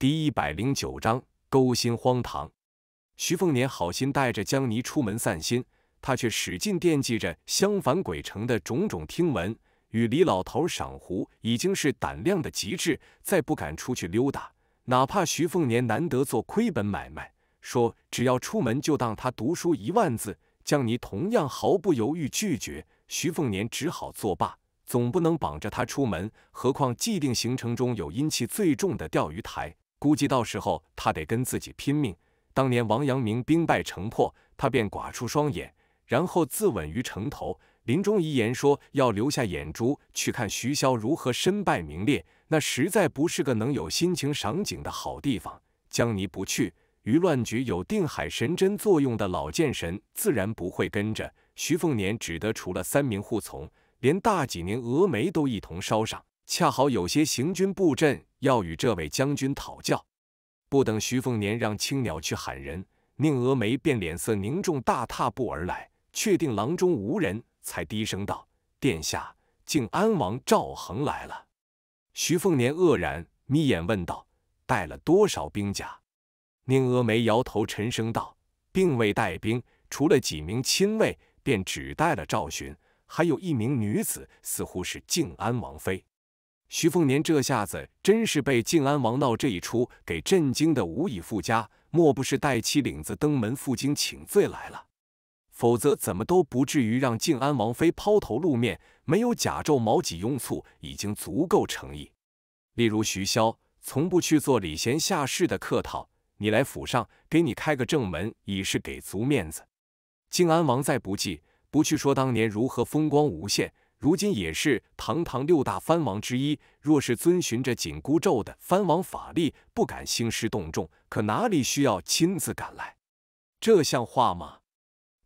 第一百零九章勾心荒唐。徐凤年好心带着江泥出门散心，他却使劲惦记着襄樊鬼城的种种听闻。与李老头赏湖已经是胆量的极致，再不敢出去溜达。哪怕徐凤年难得做亏本买卖，说只要出门就当他读书一万字，江泥同样毫不犹豫拒绝。徐凤年只好作罢，总不能绑着他出门，何况既定行程中有阴气最重的钓鱼台。估计到时候他得跟自己拼命。当年王阳明兵败城破，他便剐出双眼，然后自刎于城头。临终遗言说要留下眼珠去看徐潇如何身败名裂。那实在不是个能有心情赏景的好地方。江泥不去，于乱局有定海神针作用的老剑神自然不会跟着。徐凤年只得除了三名护从，连大济宁峨眉都一同烧上。恰好有些行军布阵。要与这位将军讨教。不等徐凤年让青鸟去喊人，宁峨眉便脸色凝重，大踏步而来，确定廊中无人，才低声道：“殿下，靖安王赵恒来了。”徐凤年愕然，眯眼问道：“带了多少兵甲？”宁峨眉摇头，沉声道：“并未带兵，除了几名亲卫，便只带了赵寻，还有一名女子，似乎是靖安王妃。”徐凤年这下子真是被靖安王闹这一出给震惊的无以复加，莫不是带妻领子登门负荆请罪来了？否则怎么都不至于让靖安王妃抛头露面，没有假咒毛几拥簇，已经足够诚意。例如徐骁，从不去做礼贤下士的客套，你来府上，给你开个正门，已是给足面子。靖安王再不济，不去说当年如何风光无限。如今也是堂堂六大藩王之一，若是遵循着紧箍咒的藩王法力，不敢兴师动众，可哪里需要亲自赶来？这像话吗？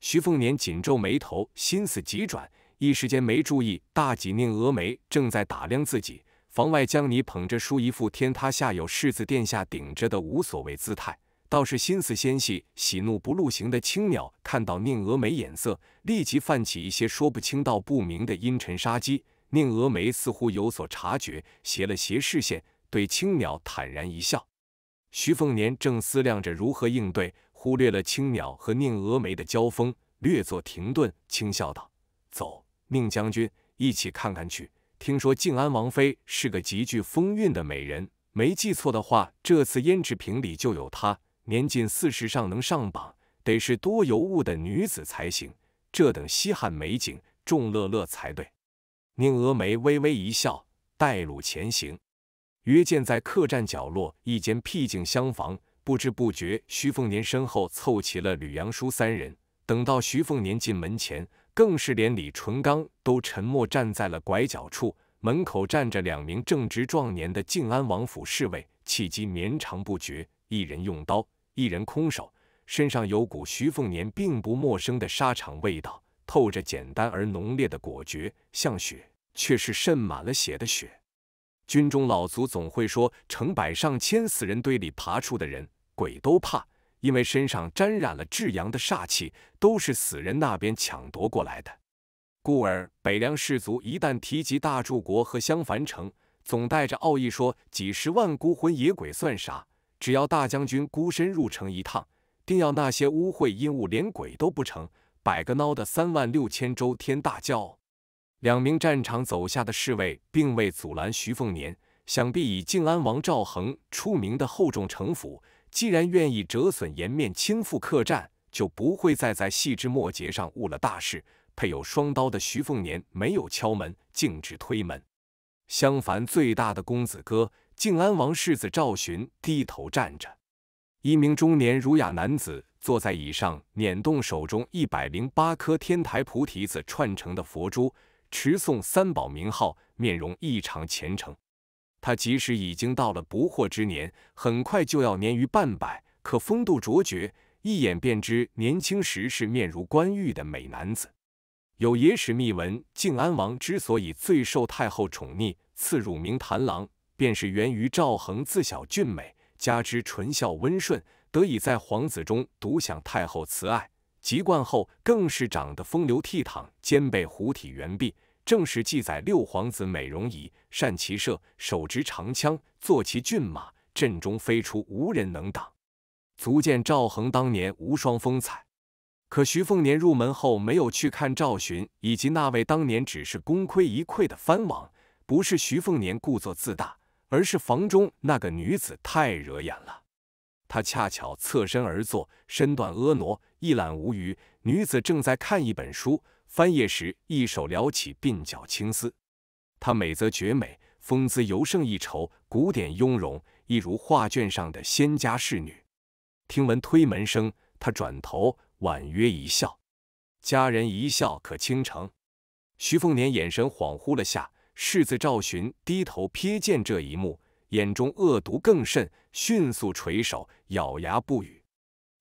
徐凤年紧皱眉头，心思急转，一时间没注意大几宁峨眉正在打量自己。房外江泥捧着书，一副天塌下有世子殿下顶着的无所谓姿态。倒是心思纤细、喜怒不露形的青鸟看到宁峨眉眼色，立即泛起一些说不清道不明的阴沉杀机。宁峨眉似乎有所察觉，斜了斜视线，对青鸟坦然一笑。徐凤年正思量着如何应对，忽略了青鸟和宁峨眉的交锋，略作停顿，轻笑道：“走，宁将军，一起看看去。听说静安王妃是个极具风韵的美人，没记错的话，这次胭脂瓶里就有她。”年近四十尚能上榜，得是多尤物的女子才行。这等稀罕美景，众乐乐才对。宁峨眉微微一笑，带路前行。约见在客栈角落一间僻静厢房，不知不觉，徐凤年身后凑齐了吕杨叔三人。等到徐凤年进门前，更是连李淳刚都沉默站在了拐角处。门口站着两名正值壮年的靖安王府侍卫，气机绵长不绝。一人用刀，一人空手，身上有股徐凤年并不陌生的沙场味道，透着简单而浓烈的果决，像血，却是渗满了血的血。军中老卒总会说，成百上千死人堆里爬出的人，鬼都怕，因为身上沾染了至阳的煞气，都是死人那边抢夺过来的。故而北凉氏族一旦提及大柱国和襄樊城，总带着傲意说，几十万孤魂野鬼算啥？只要大将军孤身入城一趟，定要那些污秽阴物连鬼都不成，摆个孬的三万六千周天大轿。两名战场走下的侍卫并未阻拦徐凤年，想必以靖安王赵恒出名的厚重城府，既然愿意折损颜面亲赴客栈，就不会再在细枝末节上误了大事。配有双刀的徐凤年没有敲门，径直推门。襄樊最大的公子哥。靖安王世子赵洵低头站着，一名中年儒雅男子坐在椅上，捻动手中一百零八颗天台菩提子串成的佛珠，持诵三宝名号，面容异常虔诚。他即使已经到了不惑之年，很快就要年逾半百，可风度卓绝，一眼便知年轻时是面如冠玉的美男子。有野史秘闻，靖安王之所以最受太后宠溺，赐乳名谭郎。便是源于赵恒自小俊美，加之纯孝温顺，得以在皇子中独享太后慈爱。籍贯后更是长得风流倜傥，兼备虎体猿臂。正史记载，六皇子美容仪，善骑射，手执长枪，坐骑骏马，阵中飞出无人能挡，足见赵恒当年无双风采。可徐凤年入门后没有去看赵寻，以及那位当年只是功亏一篑的藩王，不是徐凤年故作自大。而是房中那个女子太惹眼了，她恰巧侧身而坐，身段婀娜，一览无余。女子正在看一本书，翻页时一手撩起鬓角青丝。她美则绝美，风姿尤胜一筹，古典雍容，一如画卷上的仙家侍女。听闻推门声，她转头，婉约一笑。佳人一笑可倾城。徐凤年眼神恍惚了下。世子赵洵低头瞥见这一幕，眼中恶毒更甚，迅速垂首，咬牙不语。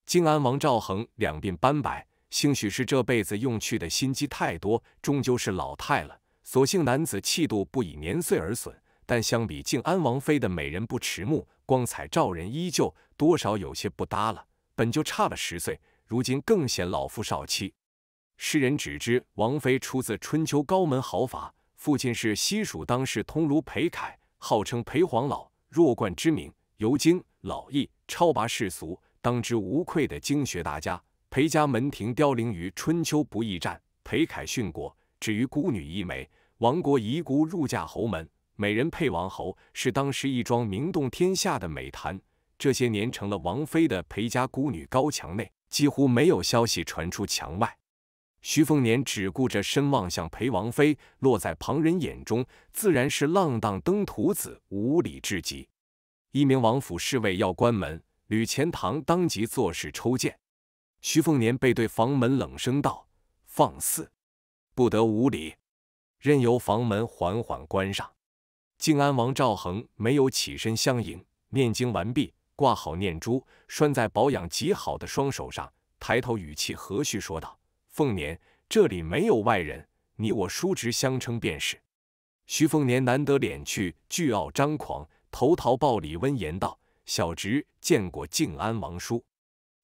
靖安王赵恒两鬓斑白，兴许是这辈子用去的心机太多，终究是老态了。所幸男子气度不以年岁而损，但相比靖安王妃的美人不迟暮，光彩照人依旧，多少有些不搭了。本就差了十岁，如今更显老夫少妻。世人只知王妃出自春秋高门豪阀。父亲是西蜀当世通儒裴凯，号称裴黄老，弱冠之名，尤精老易，超拔世俗，当之无愧的经学大家。裴家门庭凋零于春秋不义战，裴凯殉国，只于孤女一枚，亡国遗孤入嫁侯门，美人配王侯，是当时一桩名动天下的美谈。这些年，成了王妃的裴家孤女高墙内，几乎没有消息传出墙外。徐凤年只顾着身望向裴王妃，落在旁人眼中自然是浪荡登徒子，无礼至极。一名王府侍卫要关门，吕钱堂当即作势抽剑。徐凤年背对房门，冷声道：“放肆，不得无礼！”任由房门缓缓关上。靖安王赵恒没有起身相迎，念经完毕，挂好念珠，拴在保养极好的双手上，抬头，语气和煦说道。凤年，这里没有外人，你我叔侄相称便是。徐凤年难得敛去倨傲张狂，投桃报李，温言道：“小侄见过靖安王叔。”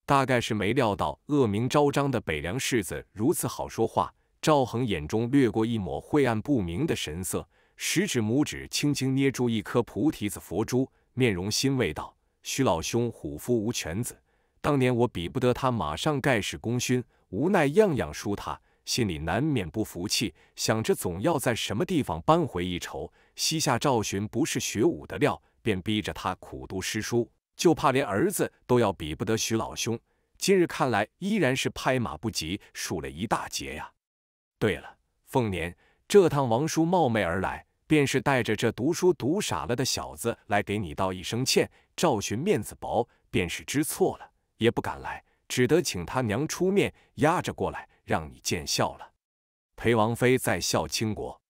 大概是没料到恶名昭彰的北凉世子如此好说话。赵恒眼中掠过一抹晦暗不明的神色，食指拇指轻轻捏住一颗菩提子佛珠，面容欣慰道：“徐老兄，虎父无犬子。当年我比不得他，马上盖世功勋。”无奈，样样输他，心里难免不服气，想着总要在什么地方扳回一筹。膝下赵寻不是学武的料，便逼着他苦读诗书，就怕连儿子都要比不得徐老兄。今日看来，依然是拍马不及，输了一大截呀。对了，凤年，这趟王叔冒昧而来，便是带着这读书读傻了的小子来给你道一声歉。赵寻面子薄，便是知错了，也不敢来。只得请他娘出面压着过来，让你见笑了。裴王妃在孝倾国，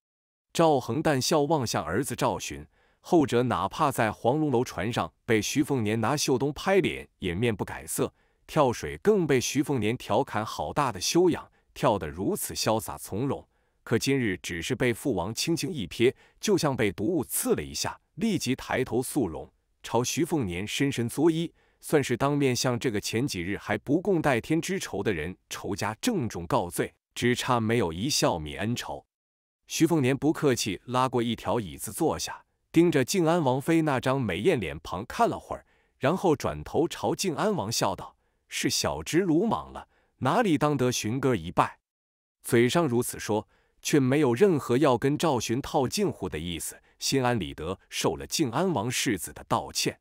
赵恒淡笑望向儿子赵寻，后者哪怕在黄龙楼船上被徐凤年拿袖东拍脸，也面不改色。跳水更被徐凤年调侃好大的修养，跳得如此潇洒从容。可今日只是被父王轻轻一瞥，就像被毒物刺了一下，立即抬头肃容，朝徐凤年深深作揖。算是当面向这个前几日还不共戴天之仇的人仇家郑重告罪，只差没有一笑泯恩仇。徐凤年不客气拉过一条椅子坐下，盯着静安王妃那张美艳脸庞看了会儿，然后转头朝静安王笑道：“是小侄鲁莽了，哪里当得寻哥一拜？”嘴上如此说，却没有任何要跟赵寻套近乎的意思，心安理得受了静安王世子的道歉。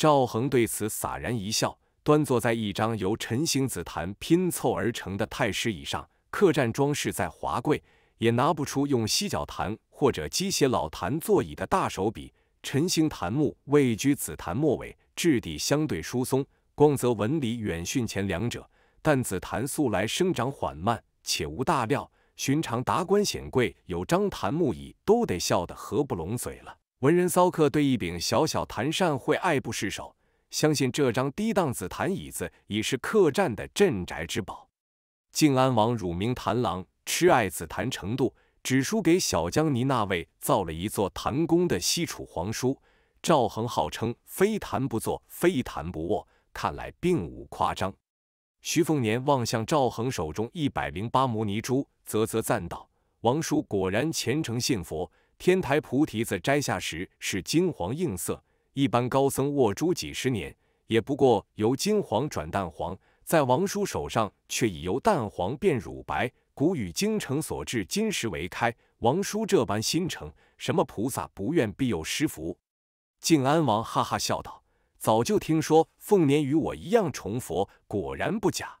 赵恒对此洒然一笑，端坐在一张由陈星紫檀拼凑而成的太师椅上。客栈装饰再华贵，也拿不出用犀角檀或者鸡血老檀座椅的大手笔。陈星檀木位居紫檀末尾，质地相对疏松，光泽纹理远逊前两者。但紫檀素来生长缓慢，且无大料，寻常达官显贵有张檀木椅都得笑得合不拢嘴了。文人骚客对一柄小小檀扇会爱不释手，相信这张低档紫檀椅子已是客栈的镇宅之宝。靖安王乳名檀郎，痴爱紫檀程度只输给小江泥那位造了一座檀宫的西楚皇叔赵恒，号称非檀不坐，非檀不卧，看来并无夸张。徐凤年望向赵恒手中一百零八摩尼珠，啧啧赞道：“王叔果然虔诚信佛。”天台菩提子摘下时是金黄硬色，一般高僧握珠几十年，也不过由金黄转淡黄，在王叔手上却已由淡黄变乳白。古语“京城所至，金石为开”，王叔这般心诚，什么菩萨不愿庇佑师福？敬安王哈哈笑道：“早就听说凤年与我一样崇佛，果然不假。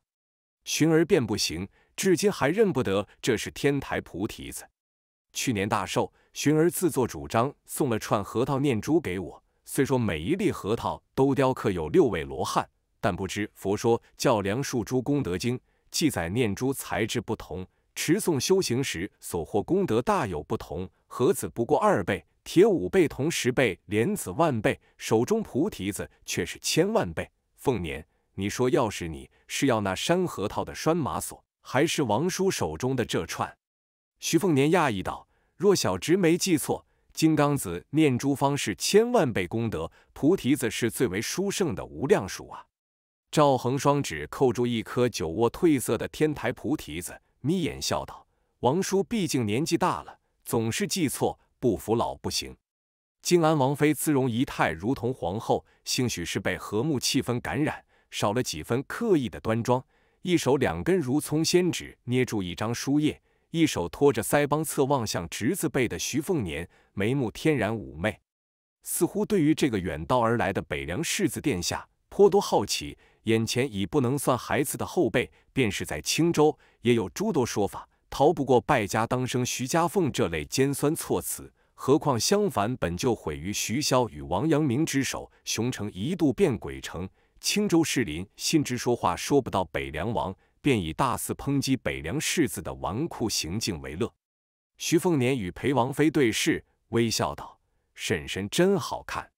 寻儿便不行，至今还认不得这是天台菩提子。去年大寿。”寻儿自作主张送了串核桃念珠给我，虽说每一粒核桃都雕刻有六位罗汉，但不知佛说《教梁树珠功德经》记载，念珠材质不同，持诵修行时所获功德大有不同。核子不过二倍，铁五倍，铜十倍，莲子万倍，手中菩提子却是千万倍。凤年，你说要是你，是要那山核桃的拴马索，还是王叔手中的这串？徐凤年讶异道。若小侄没记错，金刚子念珠方是千万倍功德，菩提子是最为殊胜的无量数啊！赵恒双指扣住一颗酒窝褪色的天台菩提子，眯眼笑道：“王叔毕竟年纪大了，总是记错，不服老不行。”敬安王妃姿容仪态如同皇后，兴许是被和睦气氛感染，少了几分刻意的端庄，一手两根如葱仙指捏住一张书页。一手托着腮帮，侧望向侄子辈的徐凤年，眉目天然妩媚，似乎对于这个远道而来的北凉世子殿下颇多好奇。眼前已不能算孩子的后辈，便是在青州，也有诸多说法，逃不过败家当生徐家凤这类尖酸措辞。何况襄樊本就毁于徐骁与王阳明之手，熊城一度变鬼城，青州士林心知说话说不到北凉王。便以大肆抨击北凉世子的纨绔行径为乐。徐凤年与裴王妃对视，微笑道：“婶婶真好看。”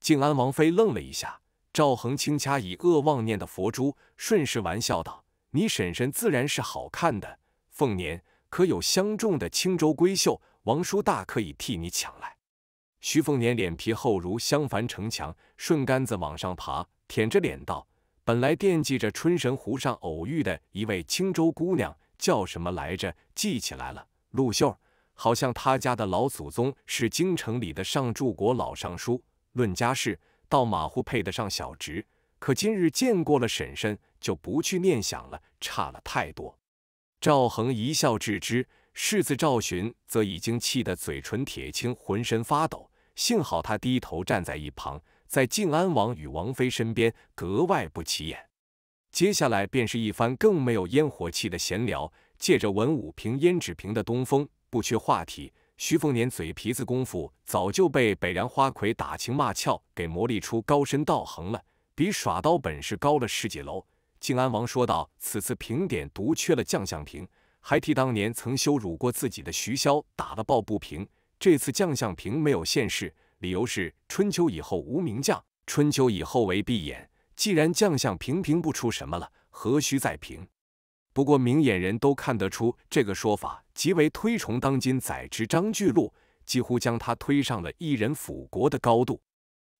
静安王妃愣了一下，赵恒轻掐以恶妄念的佛珠，顺势玩笑道：“你婶婶自然是好看的。凤年，可有相中的青州闺秀？王叔大可以替你抢来。”徐凤年脸皮厚如襄樊城墙，顺杆子往上爬，舔着脸道。本来惦记着春神湖上偶遇的一位青州姑娘，叫什么来着？记起来了，陆秀儿，好像她家的老祖宗是京城里的上柱国老尚书。论家世，倒马虎配得上小侄。可今日见过了婶婶，就不去念想了，差了太多。赵恒一笑置之，世子赵洵则已经气得嘴唇铁青，浑身发抖。幸好他低头站在一旁。在靖安王与王妃身边格外不起眼，接下来便是一番更没有烟火气的闲聊。借着文武平胭脂瓶的东风，不缺话题。徐凤年嘴皮子功夫早就被北凉花魁打情骂俏给磨砺出高深道行了，比耍刀本事高了十几楼。靖安王说道：“此次评点独缺了将相评，还替当年曾羞辱过自己的徐骁打了抱不平。这次将相评没有现世。”理由是春秋以后无名将，春秋以后为闭眼。既然将相平平不出什么了，何须再评？不过明眼人都看得出，这个说法极为推崇当今宰执张巨禄，几乎将他推上了一人辅国的高度。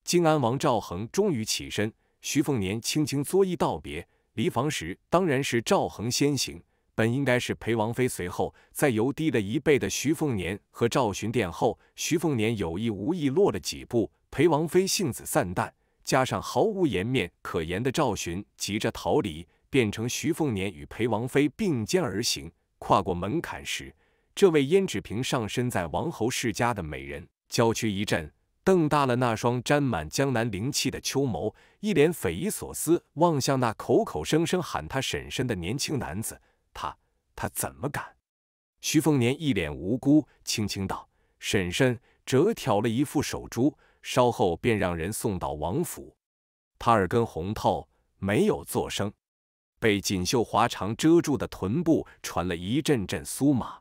靖安王赵恒终于起身，徐凤年轻轻作揖道别。离房时，当然是赵恒先行。本应该是陪王妃，随后在由低了一辈的徐凤年和赵寻殿后，徐凤年有意无意落了几步。陪王妃性子散淡，加上毫无颜面可言的赵寻急着逃离，变成徐凤年与陪王妃并肩而行。跨过门槛时，这位胭脂瓶上身在王侯世家的美人娇躯一震，瞪大了那双沾满江南灵气的秋眸，一脸匪夷所思望向那口口声声喊他婶婶的年轻男子。他他怎么敢？徐凤年一脸无辜，轻轻道：“婶婶，折挑了一副手珠，稍后便让人送到王府。”他耳根红透，没有作声，被锦绣华裳遮住的臀部传了一阵阵酥麻。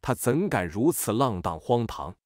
他怎敢如此浪荡荒唐？